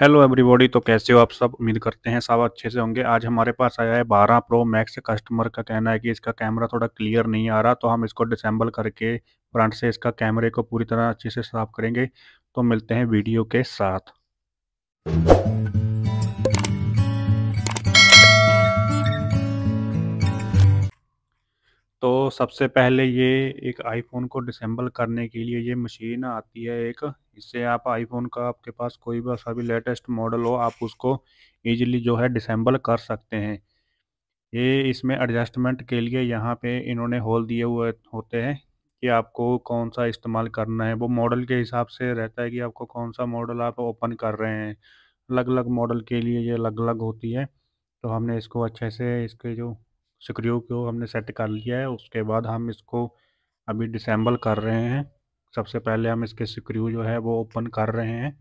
hello everybody तो कैसे हो आप सब उम्मीद करते हैं सब अच्छे से होंगे आज हमारे पास आया है बारह प्रो मैक्स कस्टमर का कहना है कि इसका कैमरा थोड़ा क्लियर नहीं आ रहा तो हम इसको डिसेंबल करके फ्रंट से इसका कैमरे को पूरी तरह अच्छे से साफ करेंगे तो मिलते हैं वीडियो के साथ तो सबसे पहले ये एक आईफोन को डिसेंबल करने के लिए ये मशीन आती है एक इससे आप आईफोन का आपके पास कोई भी सभी लेटेस्ट मॉडल हो आप उसको ईजिली जो है डिसम्बल कर सकते हैं ये इसमें एडजस्टमेंट के लिए यहाँ पे इन्होंने होल दिए हुए होते हैं कि आपको कौन सा इस्तेमाल करना है वो मॉडल के हिसाब से रहता है कि आपको कौन सा मॉडल आप ओपन कर रहे हैं अलग अलग मॉडल के लिए ये अलग अलग होती है तो हमने इसको अच्छे से इसके जो स्क्रू को हमने सेट कर लिया है उसके बाद हम इसको अभी डिसम्बल कर रहे हैं सबसे पहले हम इसके स्क्रू जो है वो ओपन कर रहे हैं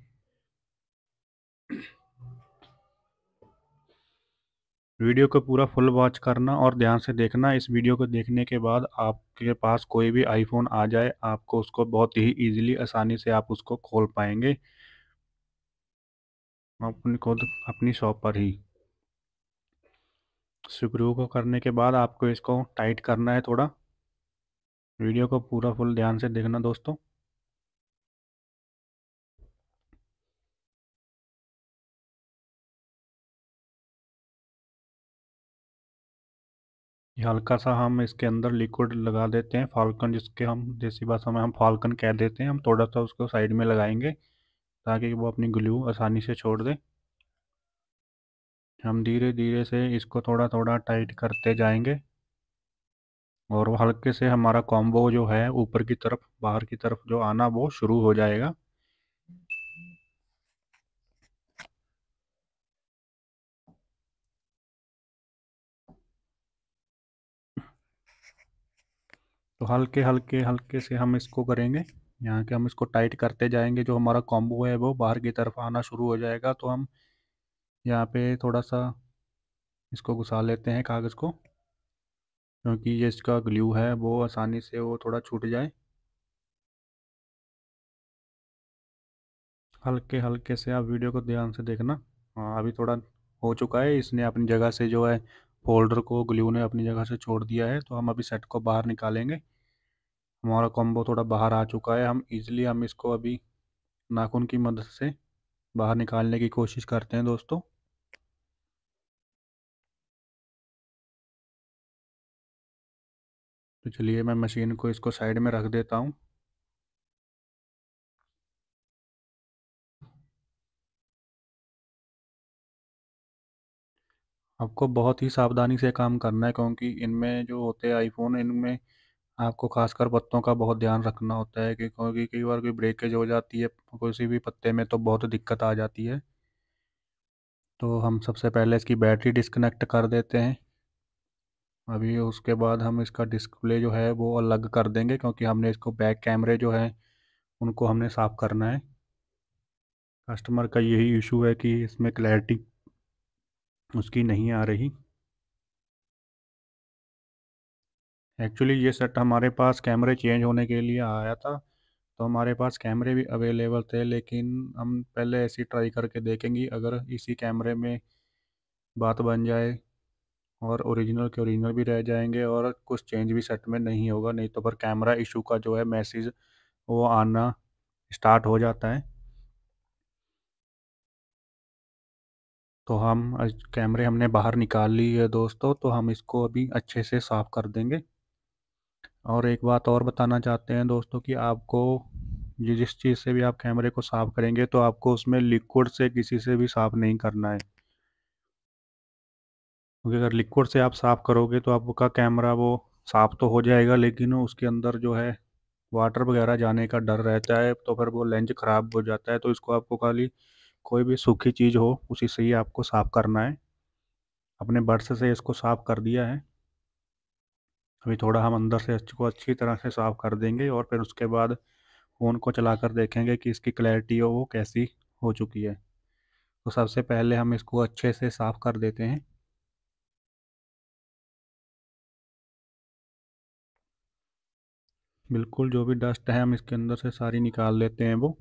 वीडियो को पूरा फुल वॉच करना और ध्यान से देखना इस वीडियो को देखने के बाद आपके पास कोई भी आईफोन आ जाए आपको उसको बहुत ही इजीली आसानी से आप उसको खोल पाएंगे अपनी खुद अपनी शॉप पर ही स्क्रू को करने के बाद आपको इसको टाइट करना है थोड़ा वीडियो को पूरा फुल ध्यान से देखना दोस्तों हल्का सा हम इसके अंदर लिक्विड लगा देते हैं फाल्कन जिसके हम देसी भाषा में हम फाल्कन कह देते हैं हम थोड़ा सा उसको साइड में लगाएंगे ताकि वो अपनी ग्लू आसानी से छोड़ दे हम धीरे धीरे से इसको थोड़ा थोड़ा टाइट करते जाएंगे और हल्के से हमारा कॉम्बो जो है ऊपर की तरफ बाहर की तरफ जो आना वो शुरू हो जाएगा तो हल्के हल्के हल्के से हम इसको करेंगे यहाँ के हम इसको टाइट करते जाएंगे जो हमारा कॉम्बो है वो बाहर की तरफ आना शुरू हो जाएगा तो हम यहाँ पे थोड़ा सा इसको घुसा लेते हैं कागज़ को क्योंकि ये इसका ग्लू है वो आसानी से वो थोड़ा छूट जाए हल्के हल्के से आप वीडियो को ध्यान से देखना हाँ अभी थोड़ा हो चुका है इसने अपनी जगह से जो है फोल्डर को ग्लू ने अपनी जगह से छोड़ दिया है तो हम अभी सेट को बाहर निकालेंगे हमारा कॉम्बो थोड़ा बाहर आ चुका है हम इजीली हम इसको अभी नाखून की मदद से बाहर निकालने की कोशिश करते हैं दोस्तों तो चलिए मैं मशीन को इसको साइड में रख देता हूँ आपको बहुत ही सावधानी से काम करना है क्योंकि इनमें जो होते हैं आईफोन इनमें आपको खासकर पत्तों का बहुत ध्यान रखना होता है कि क्योंकि कई बार कोई ब्रेकेज हो जाती है किसी भी पत्ते में तो बहुत दिक्कत आ जाती है तो हम सबसे पहले इसकी बैटरी डिस्कनेक्ट कर देते हैं अभी उसके बाद हम इसका डिस्प्ले जो है वो अलग कर देंगे क्योंकि हमने इसको बैक कैमरे जो है उनको हमने साफ़ करना है कस्टमर का यही इशू है कि इसमें क्लैरिटी उसकी नहीं आ रही एक्चुअली ये सेट हमारे पास कैमरे चेंज होने के लिए आया था तो हमारे पास कैमरे भी अवेलेबल थे लेकिन हम पहले ऐसी ट्राई करके देखेंगे अगर इसी कैमरे में बात बन जाए और ओरिजिनल के ओरिजिनल भी रह जाएंगे और कुछ चेंज भी सेट में नहीं होगा नहीं तो पर कैमरा इशू का जो है मैसेज वो आना स्टार्ट हो जाता है तो हम कैमरे हमने बाहर निकाल ली है दोस्तों तो हम इसको अभी अच्छे से साफ़ कर देंगे और एक बात और बताना चाहते हैं दोस्तों कि आपको जिस चीज़ से भी आप कैमरे को साफ़ करेंगे तो आपको उसमें लिक्विड से किसी से भी साफ़ नहीं करना है क्योंकि अगर लिक्विड से आप साफ़ करोगे तो आपका कैमरा वो साफ़ तो हो जाएगा लेकिन उसके अंदर जो है वाटर वगैरह जाने का डर रहता है तो फिर वो लेंज ख़राब हो जाता है तो इसको आपको खाली कोई भी सूखी चीज़ हो उसी से ही आपको साफ़ करना है अपने बर्स से इसको साफ़ कर दिया है अभी थोड़ा हम अंदर से इसको अच्छी तरह से साफ़ कर देंगे और फिर उसके बाद फ़ोन को चला कर देखेंगे कि इसकी क्लैरिटी हो वो कैसी हो चुकी है तो सबसे पहले हम इसको अच्छे से साफ़ कर देते हैं बिल्कुल जो भी डस्ट है हम इसके अंदर से सारी निकाल लेते हैं वो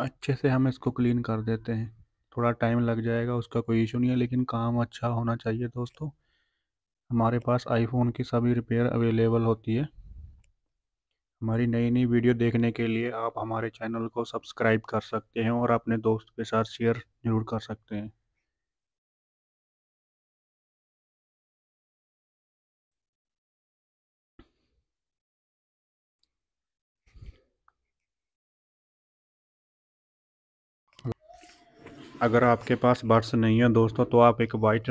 अच्छे से हम इसको क्लीन कर देते हैं थोड़ा टाइम लग जाएगा उसका कोई इशू नहीं है लेकिन काम अच्छा होना चाहिए दोस्तों हमारे पास आईफोन की सभी रिपेयर अवेलेबल होती है हमारी नई नई वीडियो देखने के लिए आप हमारे चैनल को सब्सक्राइब कर सकते हैं और अपने दोस्त के साथ शेयर ज़रूर कर सकते हैं अगर आपके पास बर्स नहीं है दोस्तों तो आप एक वाइट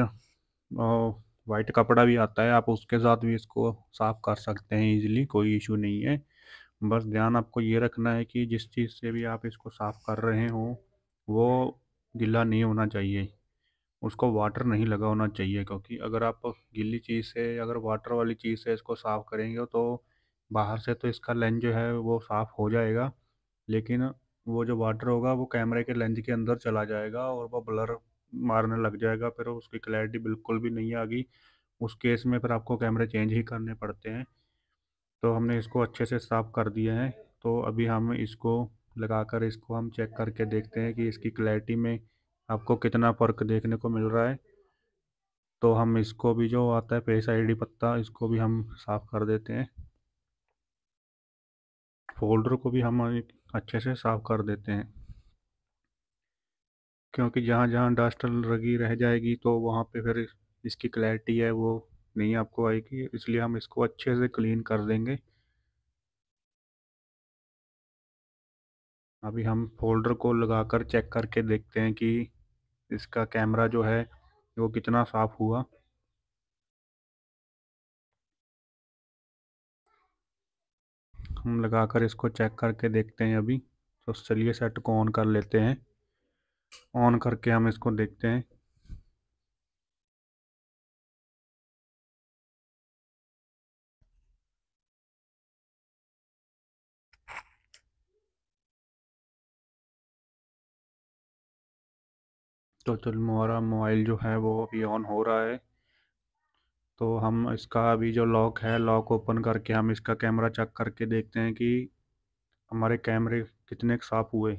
वाइट कपड़ा भी आता है आप उसके साथ भी इसको साफ़ कर सकते हैं इजीली कोई इशू नहीं है बस ध्यान आपको ये रखना है कि जिस चीज़ से भी आप इसको साफ़ कर रहे हो वो गीला नहीं होना चाहिए उसको वाटर नहीं लगा होना चाहिए क्योंकि अगर आप गीली चीज़ से अगर वाटर वाली चीज़ से इसको साफ़ करेंगे तो बाहर से तो इसका लेंस जो है वो साफ़ हो जाएगा लेकिन वो जो वाटर होगा वो कैमरे के लेंस के अंदर चला जाएगा और वो ब्लर मारने लग जाएगा फिर उसकी क्लैरिटी बिल्कुल भी नहीं गई उस केस में फिर आपको कैमरे चेंज ही करने पड़ते हैं तो हमने इसको अच्छे से साफ़ कर दिया है तो अभी हम इसको लगाकर इसको हम चेक करके देखते हैं कि इसकी क्लैरिटी में आपको कितना फ़र्क देखने को मिल रहा है तो हम इसको भी जो आता है फेस आईडी पत्ता इसको भी हम साफ़ कर देते हैं फोल्डर को भी हम अच्छे से साफ़ कर देते हैं क्योंकि जहाँ जहाँ डस्ट लगी रह जाएगी तो वहाँ पे फिर इसकी क्लैरिटी है वो नहीं आपको आएगी इसलिए हम इसको अच्छे से क्लीन कर देंगे अभी हम फोल्डर को लगाकर चेक करके देखते हैं कि इसका कैमरा जो है वो कितना साफ़ हुआ हम लगाकर इसको चेक करके देखते हैं अभी तो चलिए सेट को ऑन कर लेते हैं ऑन करके हम इसको देखते हैं तो चल हमारा मोबाइल जो है वो अभी ऑन हो रहा है तो हम इसका अभी जो लॉक है लॉक ओपन करके हम इसका कैमरा चेक करके देखते हैं कि हमारे कैमरे कितने साफ़ हुए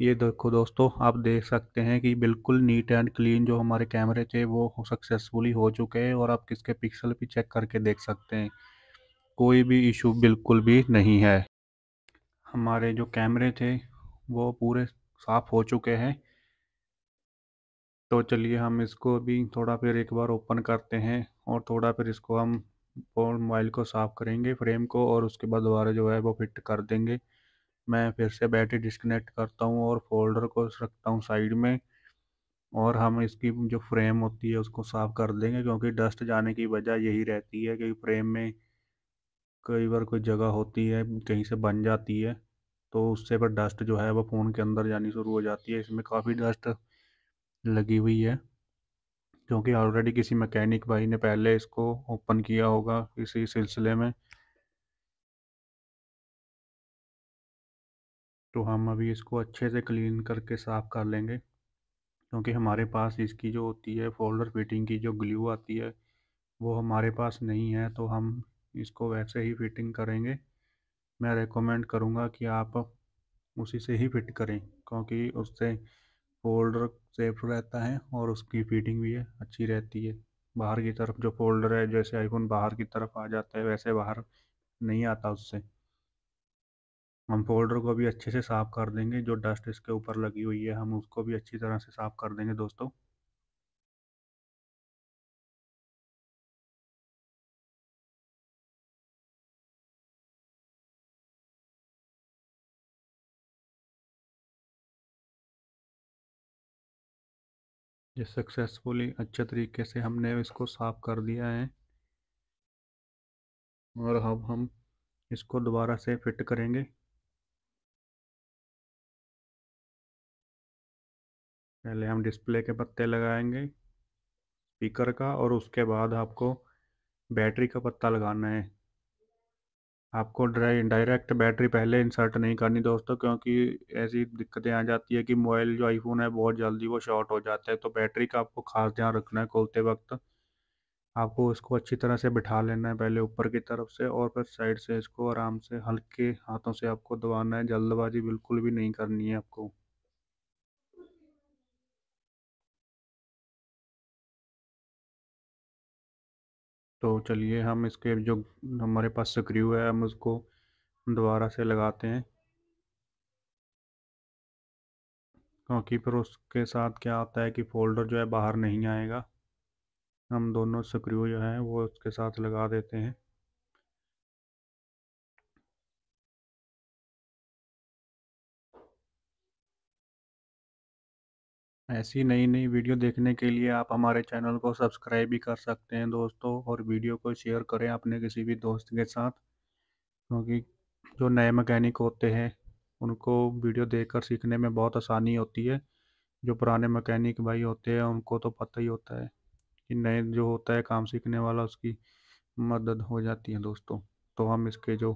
ये देखो दोस्तों आप देख सकते हैं कि बिल्कुल नीट एंड क्लीन जो हमारे कैमरे थे वो सक्सेसफुली हो चुके हैं और आप किसके पिक्सल भी चेक करके देख सकते हैं कोई भी इशू बिल्कुल भी नहीं है हमारे जो कैमरे थे वो पूरे साफ़ हो चुके हैं तो चलिए हम इसको भी थोड़ा फिर एक बार ओपन करते हैं और थोड़ा फिर इसको हम मोबाइल को साफ़ करेंगे फ्रेम को और उसके बाद दोबारा जो है वो फिट कर देंगे मैं फिर से बैटरी डिस्कनेक्ट करता हूँ और फोल्डर को रखता हूँ साइड में और हम इसकी जो फ्रेम होती है उसको साफ़ कर देंगे क्योंकि डस्ट जाने की वजह यही रहती है कि फ्रेम में कई बार कोई जगह होती है कहीं से बन जाती है तो उससे पर डस्ट जो है वो फ़ोन के अंदर जानी शुरू हो जाती है इसमें काफ़ी डस्ट लगी हुई है क्योंकि ऑलरेडी किसी मैकेनिक भाई ने पहले इसको ओपन किया होगा किसी सिलसिले में तो हम अभी इसको अच्छे से क्लीन करके साफ़ कर लेंगे क्योंकि हमारे पास इसकी जो होती है फोल्डर फिटिंग की जो ग्लू आती है वो हमारे पास नहीं है तो हम इसको वैसे ही फिटिंग करेंगे मैं रेकमेंड करूँगा कि आप उसी से ही फिट करें क्योंकि उससे फोल्डर सेफ रहता है और उसकी फिटिंग भी है अच्छी रहती है बाहर की तरफ जो फोल्डर है जैसे आईफोन बाहर की तरफ आ जाता है वैसे बाहर नहीं आता उससे हम फोल्डर को भी अच्छे से साफ़ कर देंगे जो डस्ट इसके ऊपर लगी हुई है हम उसको भी अच्छी तरह से साफ़ कर देंगे दोस्तों ये सक्सेसफुली अच्छे तरीके से हमने इसको साफ़ कर दिया है और अब हम इसको दोबारा से फिट करेंगे पहले हम डिस्प्ले के पत्ते लगाएंगे स्पीकर का और उसके बाद आपको बैटरी का पत्ता लगाना है आपको डायरेक्ट बैटरी पहले इंसर्ट नहीं करनी दोस्तों क्योंकि ऐसी दिक्कतें आ जाती है कि मोबाइल जो आईफोन है बहुत जल्दी वो शॉर्ट हो जाता है तो बैटरी का आपको खास ध्यान रखना है खोलते वक्त आपको इसको अच्छी तरह से बिठा लेना है पहले ऊपर की तरफ से और फिर साइड से इसको आराम से हल्के हाथों से आपको दबाना है जल्दबाजी बिल्कुल भी नहीं करनी है आपको तो चलिए हम इसके जो हमारे पास स्क्रू है हम उसको दोबारा से लगाते हैं क्योंकि फिर उसके साथ क्या होता है कि फोल्डर जो है बाहर नहीं आएगा हम दोनों स्क्रू जो हैं वो उसके साथ लगा देते हैं ऐसी नई नई वीडियो देखने के लिए आप हमारे चैनल को सब्सक्राइब भी कर सकते हैं दोस्तों और वीडियो को शेयर करें अपने किसी भी दोस्त के साथ क्योंकि जो नए मैकेनिक होते हैं उनको वीडियो देखकर सीखने में बहुत आसानी होती है जो पुराने मैकेनिक भाई होते हैं उनको तो पता ही होता है कि नए जो होता है काम सीखने वाला उसकी मदद हो जाती है दोस्तों तो हम इसके जो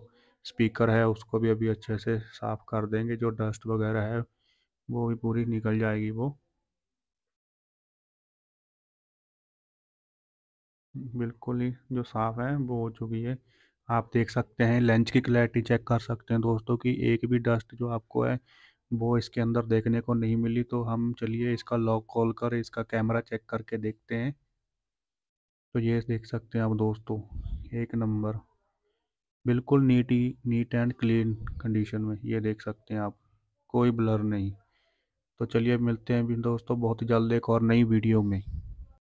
स्पीकर है उसको भी अभी अच्छे से साफ़ कर देंगे जो डस्ट वगैरह है वो भी पूरी निकल जाएगी वो बिल्कुल ही जो साफ है वो हो चुकी है आप देख सकते हैं लेंच की क्लैरिटी चेक कर सकते हैं दोस्तों कि एक भी डस्ट जो आपको है वो इसके अंदर देखने को नहीं मिली तो हम चलिए इसका लॉक खोल कर इसका कैमरा चेक करके देखते हैं तो ये देख सकते हैं आप दोस्तों एक नंबर बिल्कुल नीट ही नीट एंड क्लीन कंडीशन में ये देख सकते हैं आप कोई ब्लर नहीं तो चलिए मिलते हैं भी दोस्तों बहुत जल्द एक और नई वीडियो में